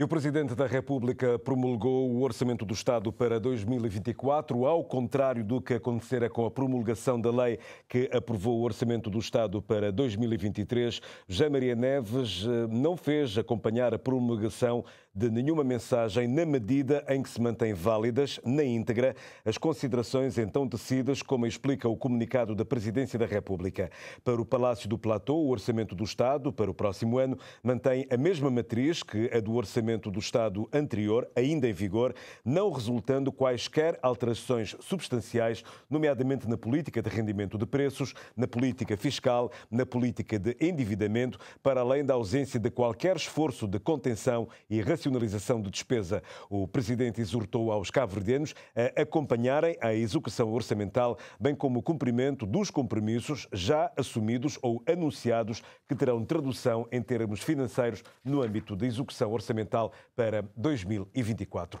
E o Presidente da República promulgou o Orçamento do Estado para 2024, ao contrário do que acontecera com a promulgação da lei que aprovou o Orçamento do Estado para 2023. José Maria Neves eh, não fez acompanhar a promulgação de nenhuma mensagem na medida em que se mantém válidas, na íntegra, as considerações então tecidas, como explica o comunicado da Presidência da República. Para o Palácio do Platô, o orçamento do Estado para o próximo ano mantém a mesma matriz que a do orçamento do Estado anterior, ainda em vigor, não resultando quaisquer alterações substanciais, nomeadamente na política de rendimento de preços, na política fiscal, na política de endividamento, para além da ausência de qualquer esforço de contenção e racionalização racionalização de despesa. O presidente exortou aos cabo-verdianos a acompanharem a execução orçamental, bem como o cumprimento dos compromissos já assumidos ou anunciados, que terão tradução em termos financeiros no âmbito da execução orçamental para 2024.